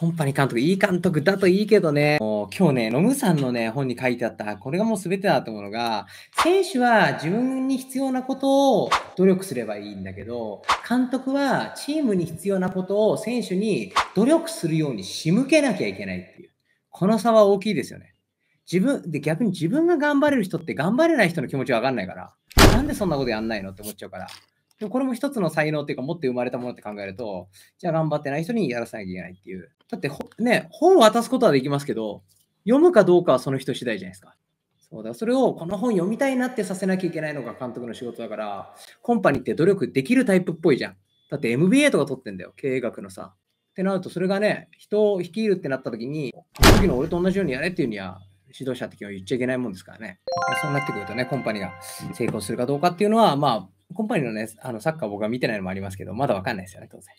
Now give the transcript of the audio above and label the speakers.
Speaker 1: コンパニ監督、いい監督だといいけどね、もう今日ね、ノムさんのね、本に書いてあった、これがもう全てだと思うのが、選手は自分に必要なことを努力すればいいんだけど、監督はチームに必要なことを選手に努力するように仕向けなきゃいけないっていう。この差は大きいですよね。自分、で、逆に自分が頑張れる人って頑張れない人の気持ちわかんないから、なんでそんなことやんないのって思っちゃうから。でもこれも一つの才能っていうか、持って生まれたものって考えると、じゃあ頑張ってない人にやらさなきゃいけないっていう。だってね、本を渡すことはできますけど、読むかどうかはその人次第じゃないですか。そうだそれをこの本読みたいなってさせなきゃいけないのが監督の仕事だから、コンパニーって努力できるタイプっぽいじゃん。だって MBA とか取ってんだよ、経営学のさ。ってなると、それがね、人を率いるってなった時に、時の俺と同じようにやれっていうには、指導者的には言っちゃいけないもんですからね。そうなってくるとね、コンパニーが成功するかどうかっていうのは、まあ、コンパニーのね、あのサッカー僕は見てないのもありますけど、まだわかんないですよね、当然。